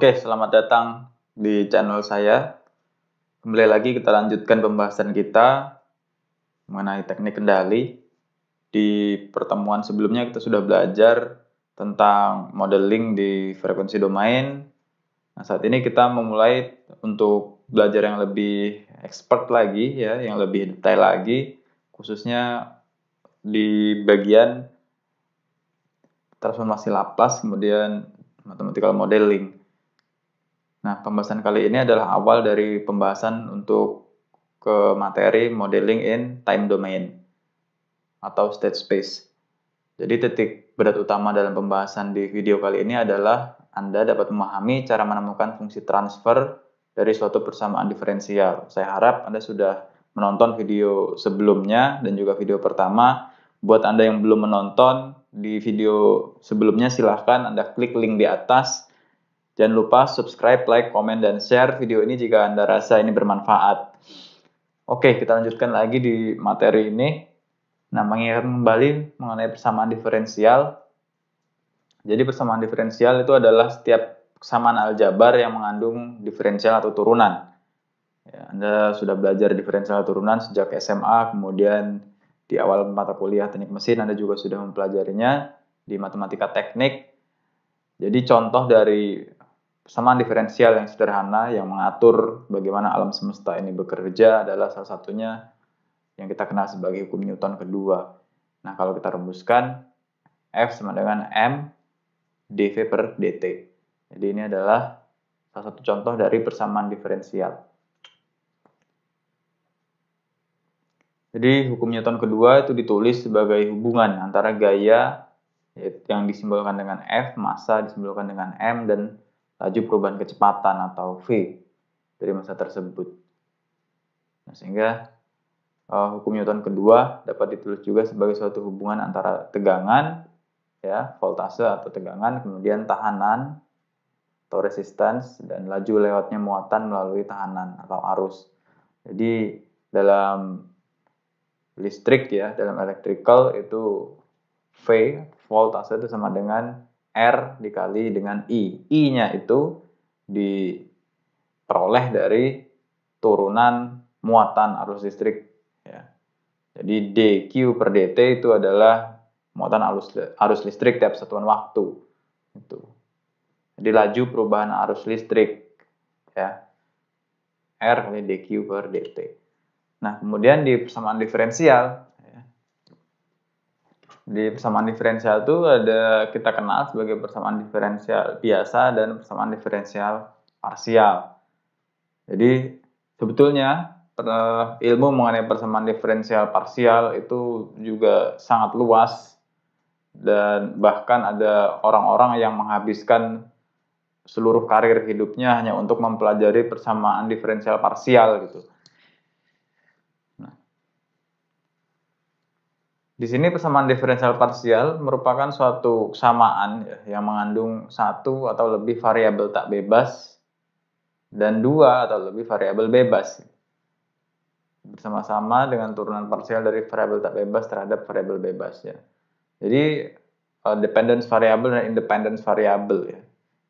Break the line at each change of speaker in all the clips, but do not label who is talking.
Oke, selamat datang di channel saya. Kembali lagi kita lanjutkan pembahasan kita mengenai teknik kendali. Di pertemuan sebelumnya kita sudah belajar tentang modeling di frekuensi domain. Nah, saat ini kita memulai untuk belajar yang lebih expert lagi ya, yang lebih detail lagi khususnya di bagian transformasi Laplace kemudian mathematical modeling. Nah, pembahasan kali ini adalah awal dari pembahasan untuk ke materi modeling in time domain atau state space. Jadi titik berat utama dalam pembahasan di video kali ini adalah Anda dapat memahami cara menemukan fungsi transfer dari suatu persamaan diferensial. Saya harap Anda sudah menonton video sebelumnya dan juga video pertama. Buat Anda yang belum menonton di video sebelumnya silahkan Anda klik link di atas Jangan lupa subscribe, like, komen, dan share video ini jika Anda rasa ini bermanfaat. Oke, kita lanjutkan lagi di materi ini. Nah, mengingat kembali mengenai persamaan diferensial. Jadi persamaan diferensial itu adalah setiap persamaan aljabar yang mengandung diferensial atau turunan. Ya, Anda sudah belajar diferensial turunan sejak SMA, kemudian di awal mata kuliah teknik mesin Anda juga sudah mempelajarinya di matematika teknik. Jadi contoh dari kesamaan diferensial yang sederhana yang mengatur bagaimana alam semesta ini bekerja adalah salah satunya yang kita kenal sebagai hukum Newton kedua. Nah, kalau kita rumuskan, F sama dengan M dV per dt. Jadi ini adalah salah satu contoh dari persamaan diferensial. Jadi hukum Newton kedua itu ditulis sebagai hubungan antara gaya yang disimbolkan dengan F, massa disimbolkan dengan M, dan laju perubahan kecepatan atau V dari masa tersebut. Nah, sehingga uh, hukum Newton kedua dapat ditulis juga sebagai suatu hubungan antara tegangan ya, voltase atau tegangan, kemudian tahanan atau resistance dan laju lewatnya muatan melalui tahanan atau arus. Jadi dalam listrik ya, dalam electrical itu V voltase itu sama dengan R dikali dengan I. I-nya itu diperoleh dari turunan muatan arus listrik. Ya. Jadi DQ per DT itu adalah muatan arus, arus listrik tiap satuan waktu. Itu. Jadi laju perubahan arus listrik. Ya. R kali DQ per DT. Nah, kemudian di persamaan diferensial, di persamaan diferensial itu ada kita kenal sebagai persamaan diferensial biasa dan persamaan diferensial parsial. Jadi sebetulnya eh, ilmu mengenai persamaan diferensial parsial itu juga sangat luas dan bahkan ada orang-orang yang menghabiskan seluruh karir hidupnya hanya untuk mempelajari persamaan diferensial parsial gitu. Di sini persamaan diferensial parsial merupakan suatu kesamaan ya, yang mengandung satu atau lebih variabel tak bebas dan dua atau lebih variabel bebas bersama-sama dengan turunan parsial dari variabel tak bebas terhadap variabel bebas ya. Jadi uh, dependence variable dan independence variable ya.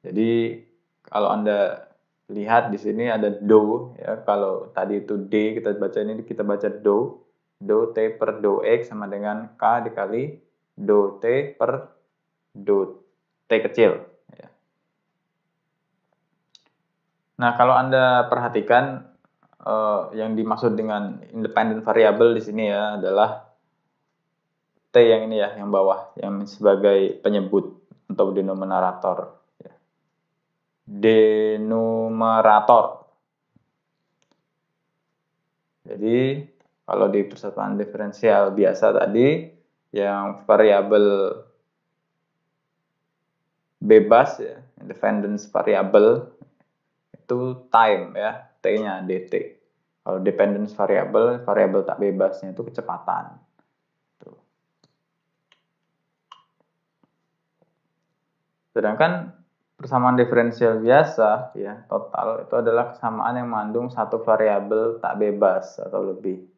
Jadi kalau anda lihat di sini ada do ya kalau tadi itu d kita baca ini kita baca do do t per do x sama dengan k dikali do t per do t kecil. Ya. Nah, kalau Anda perhatikan eh, yang dimaksud dengan independent variable di sini ya adalah T yang ini ya, yang bawah, yang sebagai penyebut atau denominator. Ya. Denominator. Jadi, kalau di persatuan diferensial biasa tadi yang variabel bebas ya, independence variabel itu time ya, t-nya dt. Kalau dependence variabel, variabel tak bebasnya itu kecepatan. Tuh. Sedangkan persamaan diferensial biasa ya total itu adalah kesamaan yang mengandung satu variabel tak bebas atau lebih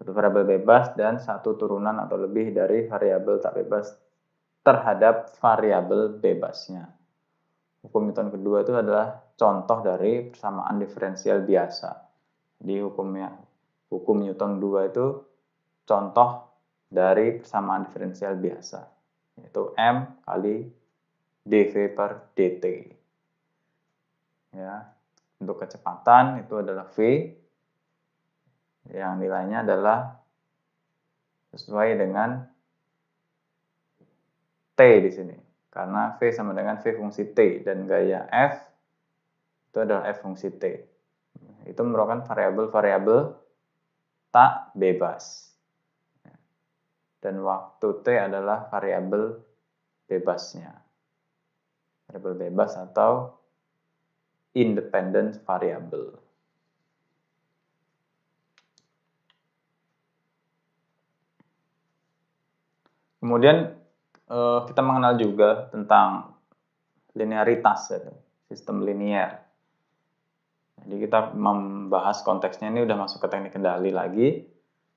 satu variabel bebas dan satu turunan atau lebih dari variabel tak bebas terhadap variabel bebasnya. Hukum Newton kedua itu adalah contoh dari persamaan diferensial biasa. Jadi hukumnya hukum Newton 2 itu contoh dari persamaan diferensial biasa, yaitu M kali dv per dt. Ya, untuk kecepatan itu adalah v yang nilainya adalah sesuai dengan T di sini. Karena V sama dengan V fungsi T dan gaya F itu adalah F fungsi T. Itu merupakan variabel-variabel tak bebas. Dan waktu T adalah variabel bebasnya. Variabel bebas atau independent variable. Kemudian uh, kita mengenal juga tentang linearitas, ya, sistem linear. Jadi kita membahas konteksnya ini udah masuk ke teknik kendali lagi.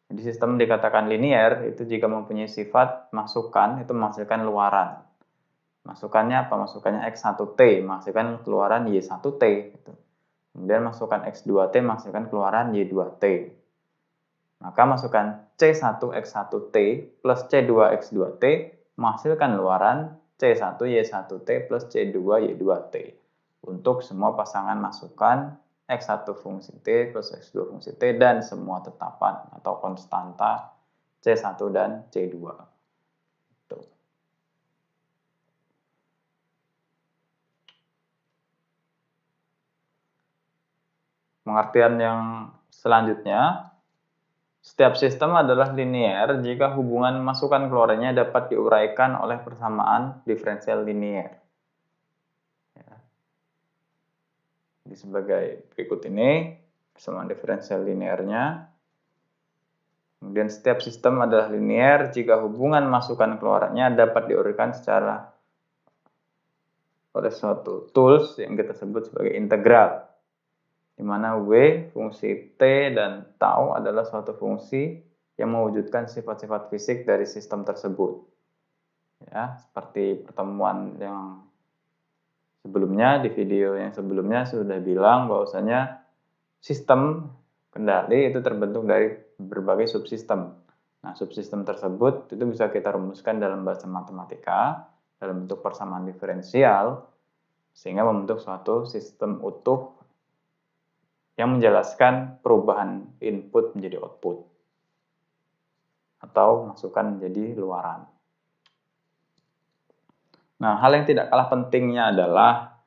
Jadi sistem dikatakan linear itu jika mempunyai sifat masukan itu menghasilkan luaran. Masukannya apa? Masukannya X1T, menghasilkan keluaran Y1T. Gitu. Kemudian masukan X2T menghasilkan keluaran Y2T. Maka masukkan C1X1T plus C2X2T menghasilkan luaran C1Y1T plus C2Y2T untuk semua pasangan masukkan X1 fungsi T plus X2 fungsi T dan semua tetapan atau konstanta C1 dan C2. Pengertian yang selanjutnya setiap sistem adalah linier jika hubungan masukan keluarnya dapat diuraikan oleh persamaan diferensial linier. Ya. Jadi sebagai berikut ini, persamaan diferensial liniernya. Kemudian setiap sistem adalah linier jika hubungan masukan keluarnya dapat diuraikan secara oleh suatu tools yang kita sebut sebagai integral di mana W, fungsi T, dan tau adalah suatu fungsi yang mewujudkan sifat-sifat fisik dari sistem tersebut. Ya, seperti pertemuan yang sebelumnya, di video yang sebelumnya sudah bilang bahwasanya sistem kendali itu terbentuk dari berbagai subsistem. Nah, subsistem tersebut itu bisa kita rumuskan dalam bahasa matematika dalam bentuk persamaan diferensial sehingga membentuk suatu sistem utuh yang menjelaskan perubahan input menjadi output atau masukan menjadi luaran. Nah, hal yang tidak kalah pentingnya adalah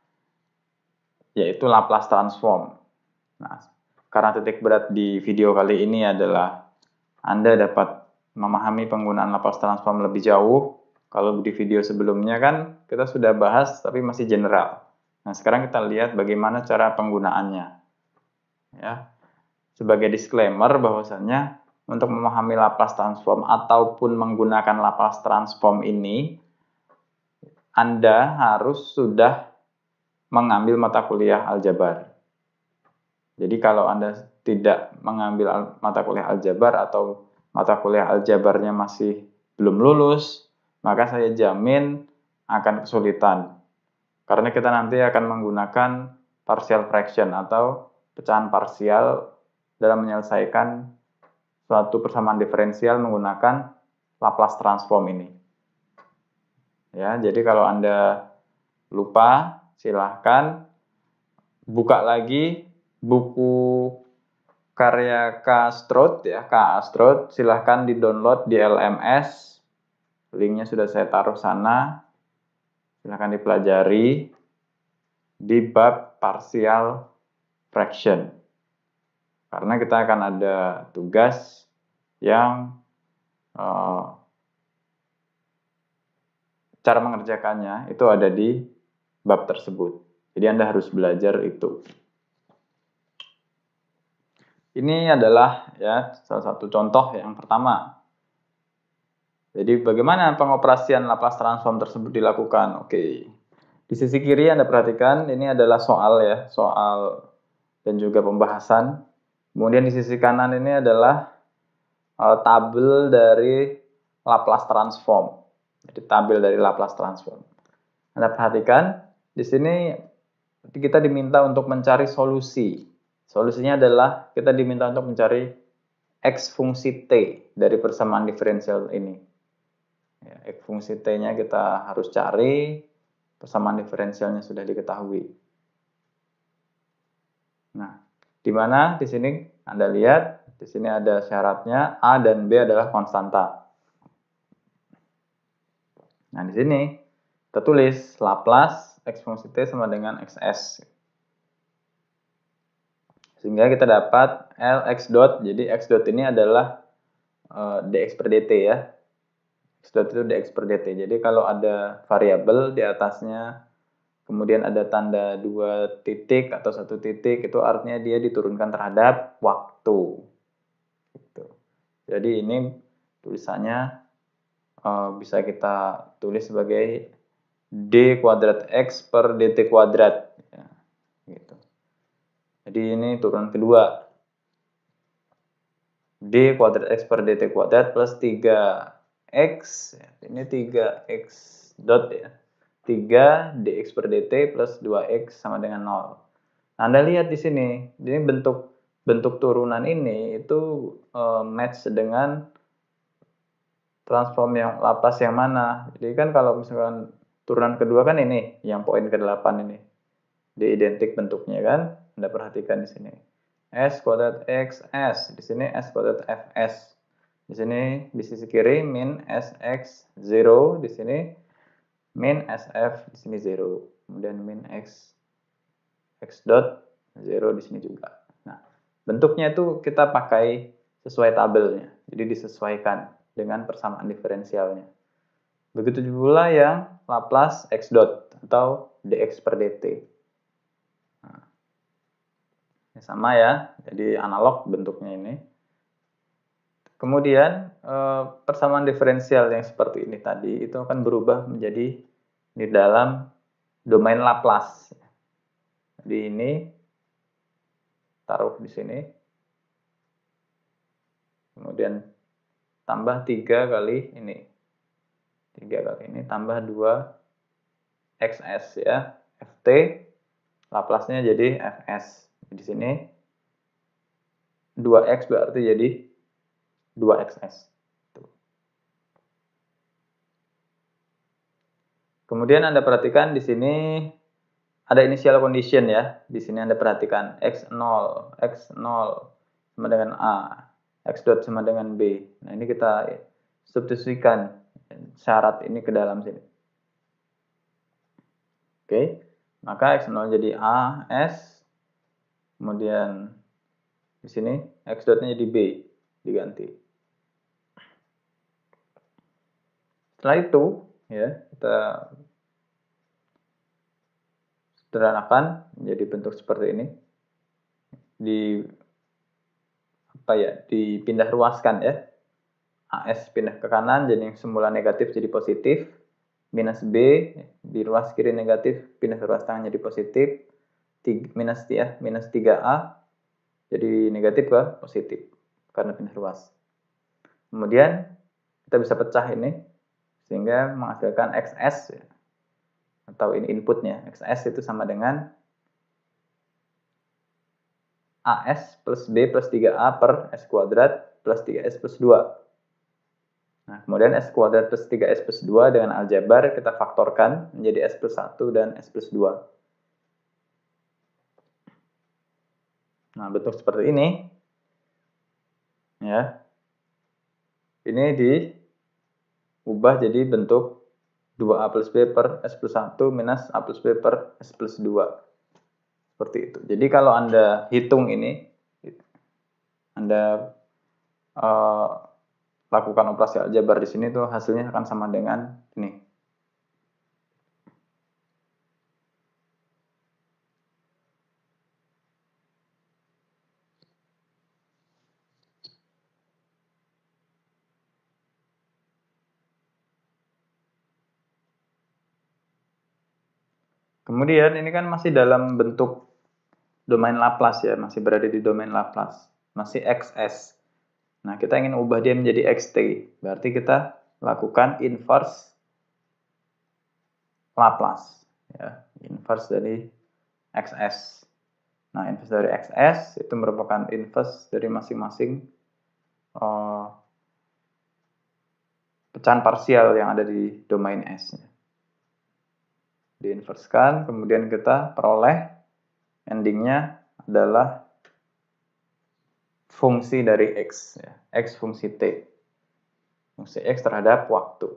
yaitu Laplace transform. Nah, karena titik berat di video kali ini adalah Anda dapat memahami penggunaan Laplace transform lebih jauh. Kalau di video sebelumnya kan kita sudah bahas tapi masih general. Nah, sekarang kita lihat bagaimana cara penggunaannya ya. Sebagai disclaimer bahwasannya untuk memahami Laplace transform ataupun menggunakan Laplace transform ini Anda harus sudah mengambil mata kuliah aljabar. Jadi kalau Anda tidak mengambil mata kuliah aljabar atau mata kuliah aljabarnya masih belum lulus, maka saya jamin akan kesulitan. Karena kita nanti akan menggunakan partial fraction atau pecahan parsial dalam menyelesaikan suatu persamaan diferensial menggunakan Laplace transform ini. Ya, jadi kalau Anda lupa, silahkan buka lagi buku karya K. Strode ya, K. Strode, silahkan di-download di LMS. Linknya sudah saya taruh sana. Silahkan dipelajari di bab parsial fraction. Karena kita akan ada tugas yang uh, cara mengerjakannya itu ada di bab tersebut. Jadi Anda harus belajar itu. Ini adalah ya salah satu contoh yang pertama. Jadi bagaimana pengoperasian lapas transform tersebut dilakukan? Oke. Di sisi kiri Anda perhatikan ini adalah soal ya, soal dan juga pembahasan. Kemudian di sisi kanan ini adalah uh, tabel dari Laplace transform. Jadi tabel dari Laplace transform. Anda perhatikan di sini kita diminta untuk mencari solusi. Solusinya adalah kita diminta untuk mencari x fungsi t dari persamaan diferensial ini. Ya, x fungsi t-nya kita harus cari, persamaan diferensialnya sudah diketahui. Nah, di mana di sini Anda lihat di sini ada syaratnya A dan B adalah konstanta. Nah, di sini tertulis Laplace x fungsi t sama dengan xs. Sehingga kita dapat L x dot. Jadi x dot ini adalah e, dx per dt ya. X dot itu dx per dt. Jadi kalau ada variabel di atasnya kemudian ada tanda dua titik atau satu titik itu artinya dia diturunkan terhadap waktu gitu. jadi ini tulisannya uh, bisa kita tulis sebagai d kuadrat x per dt kuadrat ya, gitu jadi ini turunan kedua d kuadrat x per dt kuadrat plus 3x ini 3x dot ya 3 dx per dt plus 2x sama dengan 0. Nah, Anda lihat di sini, ini bentuk bentuk turunan ini itu uh, match dengan transform yang lapas yang mana. Jadi kan kalau misalkan turunan kedua kan ini, yang poin ke-8 ini. Dia identik bentuknya kan, Anda perhatikan di sini. S kuadrat X S, di sini S kuadrat fs, Di sini di sisi kiri min S X 0, di sini min sf di sini 0 kemudian min x x dot 0 di sini juga nah bentuknya itu kita pakai sesuai tabelnya jadi disesuaikan dengan persamaan diferensialnya begitu juga pula yang Laplace x dot atau dx per dt nah, sama ya jadi analog bentuknya ini Kemudian eh, persamaan diferensial yang seperti ini tadi itu akan berubah menjadi di dalam domain Laplace. Jadi ini taruh di sini. Kemudian tambah 3 kali ini. 3 kali ini tambah 2 XS ya. FT Laplace-nya jadi FS. Di sini 2X berarti jadi 2xs. Kemudian Anda perhatikan di sini ada initial condition ya. Di sini Anda perhatikan x0, x0 sama dengan A, x dot sama dengan B. Nah, ini kita substitusikan syarat ini ke dalam sini. Oke, maka x0 jadi A, S, kemudian di sini x dotnya jadi B, diganti. Setelah itu, ya, kita sederhanakan menjadi bentuk seperti ini. Di apa ya? Dipindah ruaskan ya. AS pindah ke kanan jadi yang semula negatif jadi positif. Minus B di ruas kiri negatif pindah ke ruas tangan jadi positif. minus ya, minus 3A jadi negatif ke positif karena pindah ruas. Kemudian kita bisa pecah ini sehingga menghasilkan XS ya, atau ini inputnya XS itu sama dengan AS plus B plus 3A per S kuadrat plus 3S plus 2. Nah, kemudian S kuadrat plus 3S plus 2 dengan aljabar kita faktorkan menjadi S plus 1 dan S plus 2. Nah, bentuk seperti ini. Ya. Ini di ubah jadi bentuk 2A plus B per S plus 1 minus A plus B per S plus 2. Seperti itu. Jadi kalau Anda hitung ini, Anda uh, lakukan operasi aljabar di sini tuh hasilnya akan sama dengan ini. Kemudian ini kan masih dalam bentuk domain Laplace ya, masih berada di domain Laplace, masih XS. Nah, kita ingin ubah dia menjadi XT. Berarti kita lakukan inverse Laplace ya, inverse dari XS. Nah, inverse dari XS itu merupakan inverse dari masing-masing eh, pecahan parsial yang ada di domain S. -nya diinverskan, kemudian kita peroleh endingnya adalah fungsi dari x, ya. x fungsi t, fungsi x terhadap waktu.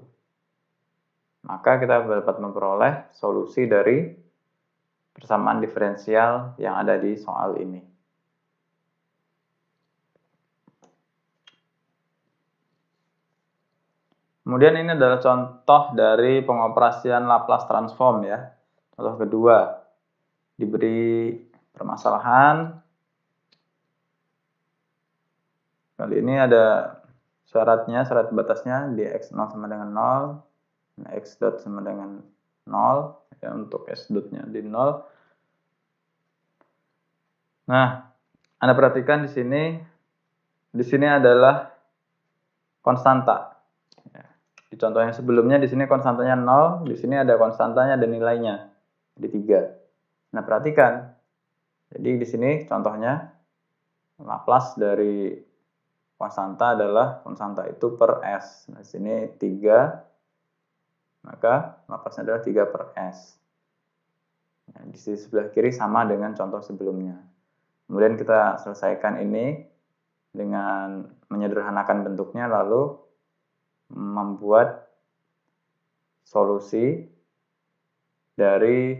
Maka kita dapat memperoleh solusi dari persamaan diferensial yang ada di soal ini. Kemudian ini adalah contoh dari pengoperasian Laplace transform ya. Contoh kedua. Diberi permasalahan. Kali ini ada syaratnya, syarat batasnya di x0 sama dengan 0, x dot sama dengan 0, ya untuk s dotnya di 0. Nah, Anda perhatikan di sini, di sini adalah konstanta. Di contoh yang sebelumnya di sini konstantanya 0, di sini ada konstantanya dan nilainya. di 3. Nah, perhatikan. Jadi di sini contohnya Laplace dari konstanta adalah konstanta itu per S. Nah, di sini 3 maka Laplace-nya adalah 3 per S. Nah, di sisi sebelah kiri sama dengan contoh sebelumnya. Kemudian kita selesaikan ini dengan menyederhanakan bentuknya lalu membuat solusi dari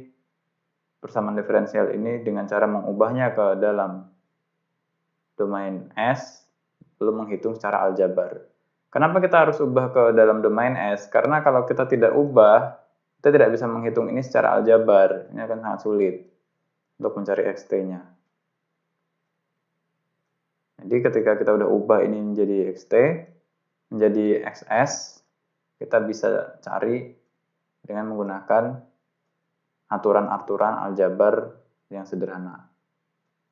persamaan diferensial ini dengan cara mengubahnya ke dalam domain S lalu menghitung secara aljabar. Kenapa kita harus ubah ke dalam domain S? Karena kalau kita tidak ubah, kita tidak bisa menghitung ini secara aljabar. Ini akan sangat sulit untuk mencari xt-nya. Jadi ketika kita sudah ubah ini menjadi xt, menjadi XS, kita bisa cari dengan menggunakan aturan-aturan aljabar yang sederhana.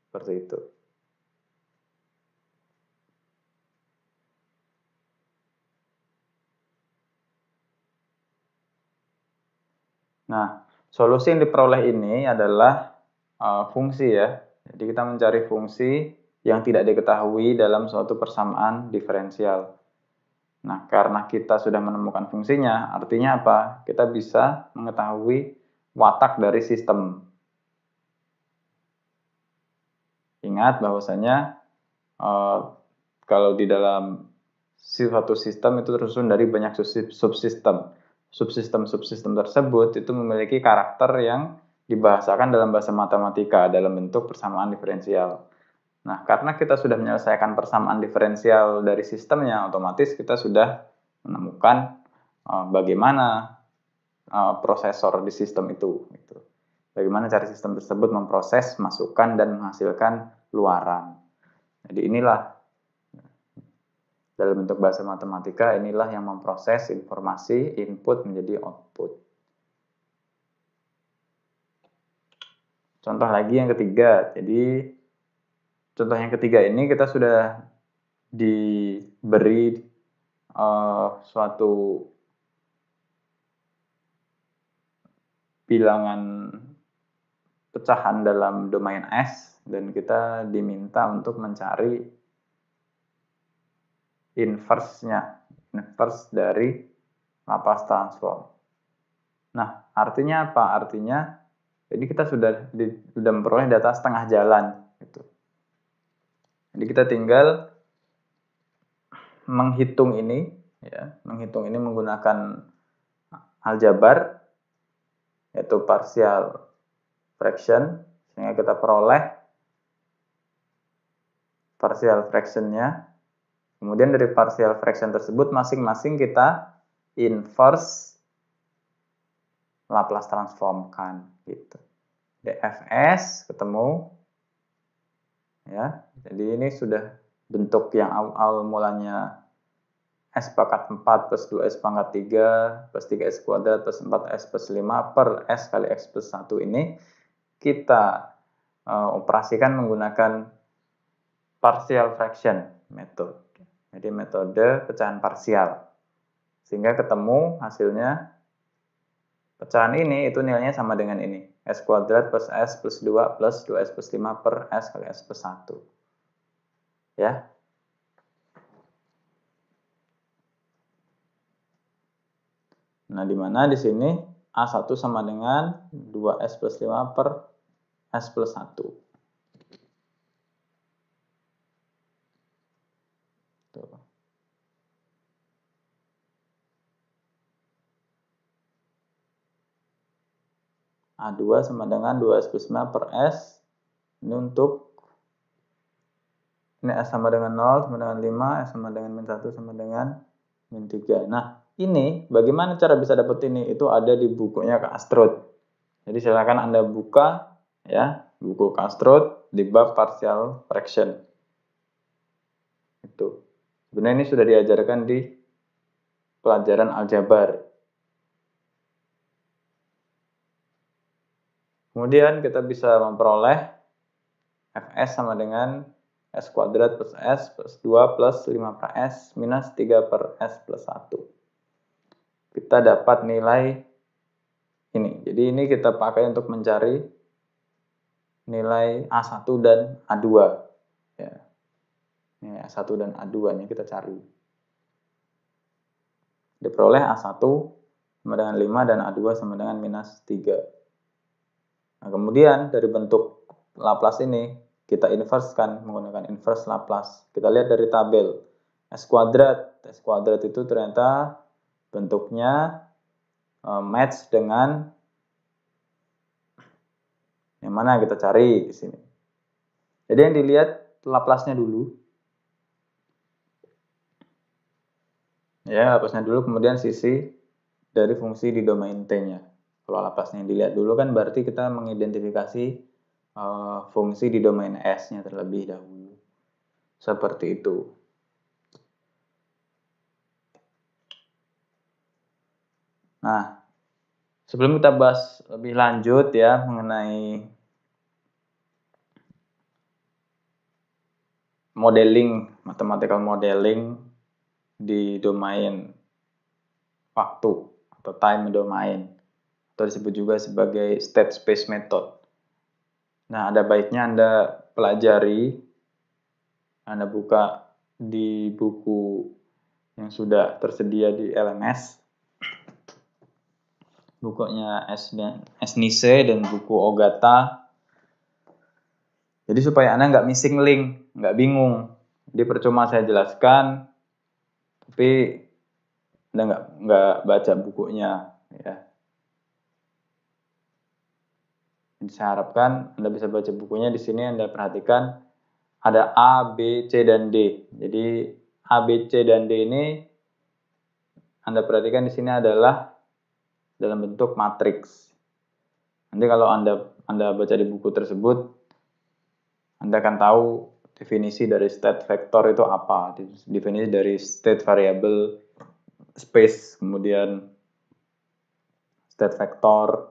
Seperti itu. Nah, solusi yang diperoleh ini adalah uh, fungsi ya. Jadi kita mencari fungsi yang tidak diketahui dalam suatu persamaan diferensial. Nah, karena kita sudah menemukan fungsinya, artinya apa? Kita bisa mengetahui watak dari sistem. Ingat bahwasanya eh, kalau di dalam suatu sistem itu tersusun dari banyak subsistem. Subsistem-subsistem tersebut itu memiliki karakter yang dibahasakan dalam bahasa matematika dalam bentuk persamaan diferensial. Nah, karena kita sudah menyelesaikan persamaan diferensial dari sistemnya, otomatis kita sudah menemukan uh, bagaimana uh, prosesor di sistem itu. Gitu. Bagaimana cara sistem tersebut memproses masukkan, dan menghasilkan luaran. Jadi inilah dalam bentuk bahasa matematika inilah yang memproses informasi input menjadi output. Contoh lagi yang ketiga, jadi contoh yang ketiga ini kita sudah diberi uh, suatu bilangan pecahan dalam domain S dan kita diminta untuk mencari inverse-nya, dari lapas transform. Nah, artinya apa? Artinya jadi kita sudah di, sudah memperoleh data setengah jalan gitu. Jadi kita tinggal menghitung ini, ya, menghitung ini menggunakan aljabar, yaitu partial fraction, sehingga kita peroleh partial fractionnya. Kemudian dari partial fraction tersebut masing-masing kita inverse Laplace transform kan, gitu. DFS ketemu ya. Jadi ini sudah bentuk yang awal mulanya S pangkat 4 plus 2S pangkat 3 plus 3S kuadrat plus 4S plus 5 per S kali X plus 1 ini kita uh, operasikan menggunakan partial fraction method. Jadi metode pecahan parsial. Sehingga ketemu hasilnya pecahan ini itu nilainya sama dengan ini. S kuadrat plus S plus 2 plus 2S plus 5 per S kali S plus 1. Ya. Nah, di mana di sini A1 sama dengan 2S plus 5 per S plus 1. A2 sama dengan 2S plus 5 per S. Ini untuk ini S sama dengan 0, sama dengan 5, S sama dengan min 1, sama dengan min 3. Nah, ini bagaimana cara bisa dapat ini? Itu ada di bukunya Kak Astrod. Jadi silakan Anda buka ya buku Kak Astrud di bab partial fraction. Itu. Sebenarnya ini sudah diajarkan di pelajaran aljabar. Kemudian kita bisa memperoleh fs sama dengan s kuadrat plus s plus 2 plus 5 per s minus 3 per s plus 1. Kita dapat nilai ini. Jadi ini kita pakai untuk mencari nilai A1 dan A2. Ya. A1 dan A2-nya kita cari. Diperoleh A1 sama dengan 5 dan A2 sama dengan minus 3. Nah, kemudian dari bentuk Laplace ini kita inverskan menggunakan inverse Laplace. Kita lihat dari tabel S kuadrat. S kuadrat itu ternyata bentuknya eh, match dengan yang mana kita cari di sini. Jadi yang dilihat Laplace-nya dulu. Ya, Laplace-nya dulu kemudian sisi dari fungsi di domain T-nya. Kalau lapasnya dilihat dulu kan berarti kita mengidentifikasi uh, fungsi di domain S-nya terlebih dahulu. Seperti itu. Nah, sebelum kita bahas lebih lanjut ya mengenai modeling, mathematical modeling di domain waktu atau time domain atau disebut juga sebagai state space method. Nah, ada baiknya Anda pelajari, Anda buka di buku yang sudah tersedia di LMS, bukunya S, S. dan buku Ogata. Jadi supaya Anda nggak missing link, nggak bingung. Jadi percuma saya jelaskan, tapi Anda nggak, nggak baca bukunya. ya Saya harapkan Anda bisa baca bukunya di sini Anda perhatikan ada A, B, C dan D. Jadi A, B, C dan D ini Anda perhatikan di sini adalah dalam bentuk matriks. Nanti kalau Anda Anda baca di buku tersebut Anda akan tahu definisi dari state vector itu apa, definisi dari state variable space, kemudian state vector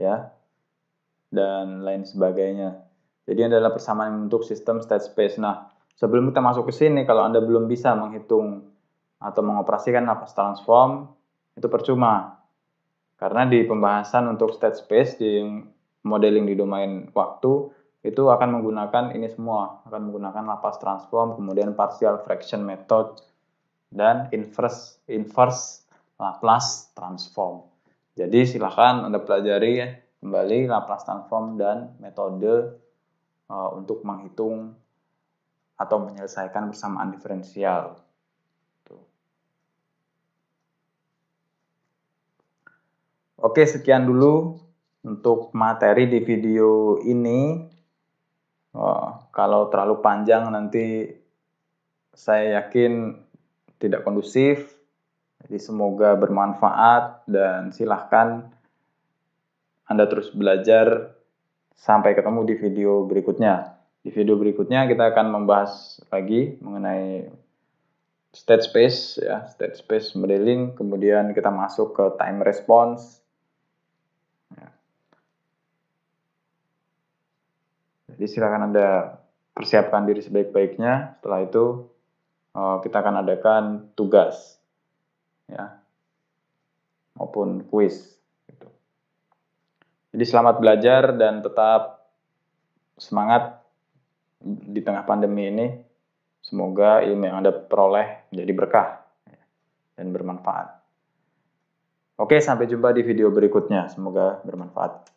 ya dan lain sebagainya. Jadi ini adalah persamaan untuk sistem state space. Nah, sebelum kita masuk ke sini, kalau Anda belum bisa menghitung atau mengoperasikan lapas transform, itu percuma. Karena di pembahasan untuk state space, di modeling di domain waktu, itu akan menggunakan ini semua. Akan menggunakan lapas transform, kemudian partial fraction method, dan inverse, inverse Laplace transform. Jadi silahkan Anda pelajari ya kembali Laplace transform dan metode uh, untuk menghitung atau menyelesaikan persamaan diferensial. Oke, sekian dulu untuk materi di video ini. Oh, kalau terlalu panjang nanti saya yakin tidak kondusif. Jadi semoga bermanfaat dan silahkan anda terus belajar sampai ketemu di video berikutnya. Di video berikutnya kita akan membahas lagi mengenai state space ya, state space modeling, kemudian kita masuk ke time response. Ya. Jadi silakan Anda persiapkan diri sebaik-baiknya. Setelah itu eh, kita akan adakan tugas ya maupun quiz. Jadi selamat belajar dan tetap semangat di tengah pandemi ini. Semoga ilmu yang Anda peroleh jadi berkah dan bermanfaat. Oke, sampai jumpa di video berikutnya. Semoga bermanfaat.